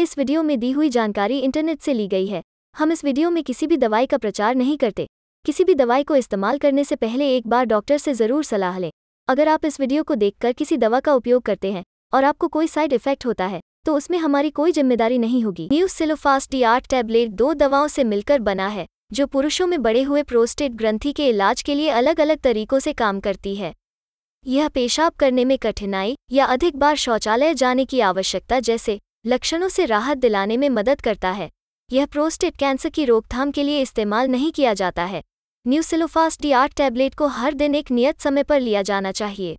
इस वीडियो में दी हुई जानकारी इंटरनेट से ली गई है हम इस वीडियो में किसी भी दवाई का प्रचार नहीं करते किसी भी दवाई को इस्तेमाल करने से पहले एक बार डॉक्टर से ज़रूर सलाह लें अगर आप इस वीडियो को देखकर किसी दवा का उपयोग करते हैं और आपको कोई साइड इफेक्ट होता है तो उसमें हमारी कोई जिम्मेदारी नहीं होगी न्यू सिलोफास्ट डी आठ टैबलेट दो दवाओं से मिलकर बना है जो पुरुषों में बड़े हुए प्रोस्टेट ग्रंथि के इलाज के लिए अलग अलग तरीकों से काम करती है यह पेशाब करने में कठिनाई या अधिक बार शौचालय जाने की आवश्यकता जैसे लक्षणों से राहत दिलाने में मदद करता है यह प्रोस्टेट कैंसर की रोकथाम के लिए इस्तेमाल नहीं किया जाता है न्यूसिलोफास्ट डी आठ टैबलेट को हर दिन एक नियत समय पर लिया जाना चाहिए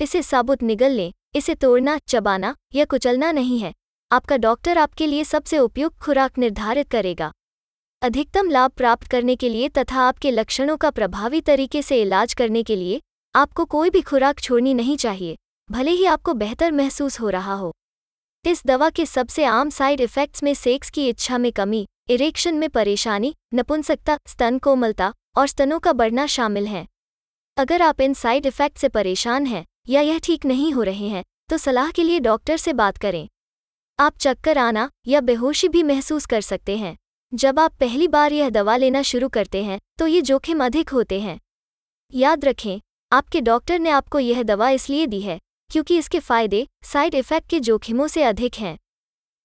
इसे साबुत निगल लें इसे तोड़ना चबाना या कुचलना नहीं है आपका डॉक्टर आपके लिए सबसे उपयुक्त खुराक निर्धारित करेगा अधिकतम लाभ प्राप्त करने के लिए तथा आपके लक्षणों का प्रभावी तरीके से इलाज करने के लिए आपको कोई भी खुराक छोड़नी नहीं चाहिए भले ही आपको बेहतर महसूस हो रहा हो इस दवा के सबसे आम साइड इफेक्ट्स में सेक्स की इच्छा में कमी इरेक्शन में परेशानी नपुंसकता स्तन कोमलता और स्तनों का बढ़ना शामिल हैं अगर आप इन साइड इफेक्ट से परेशान हैं या यह ठीक नहीं हो रहे हैं तो सलाह के लिए डॉक्टर से बात करें आप चक्कर आना या बेहोशी भी महसूस कर सकते हैं जब आप पहली बार यह दवा लेना शुरू करते हैं तो ये जोखिम अधिक होते हैं याद रखें आपके डॉक्टर ने आपको यह दवा इसलिए दी है क्योंकि इसके फायदे साइड इफेक्ट के जोखिमों से अधिक हैं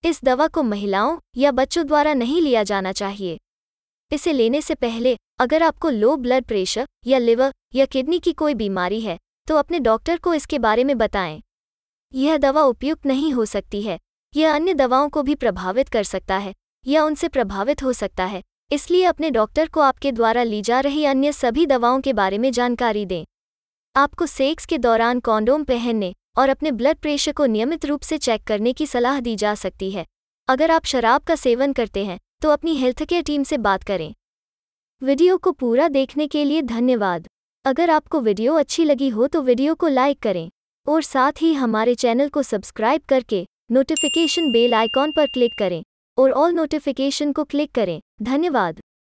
इस दवा को महिलाओं या बच्चों द्वारा नहीं लिया जाना चाहिए इसे लेने से पहले अगर आपको लो ब्लड प्रेशर या लिवर या किडनी की कोई बीमारी है तो अपने डॉक्टर को इसके बारे में बताएं यह दवा उपयुक्त नहीं हो सकती है यह अन्य दवाओं को भी प्रभावित कर सकता है या उनसे प्रभावित हो सकता है इसलिए अपने डॉक्टर को आपके द्वारा ली जा रही अन्य सभी दवाओं के बारे में जानकारी दें आपको सेक्स के दौरान कॉन्डोम पहनने और अपने ब्लड प्रेशर को नियमित रूप से चेक करने की सलाह दी जा सकती है अगर आप शराब का सेवन करते हैं तो अपनी हेल्थ केयर टीम से बात करें वीडियो को पूरा देखने के लिए धन्यवाद अगर आपको वीडियो अच्छी लगी हो तो वीडियो को लाइक करें और साथ ही हमारे चैनल को सब्सक्राइब करके नोटिफिकेशन बेल आइकॉन पर क्लिक करें और ऑल नोटिफिकेशन को क्लिक करें धन्यवाद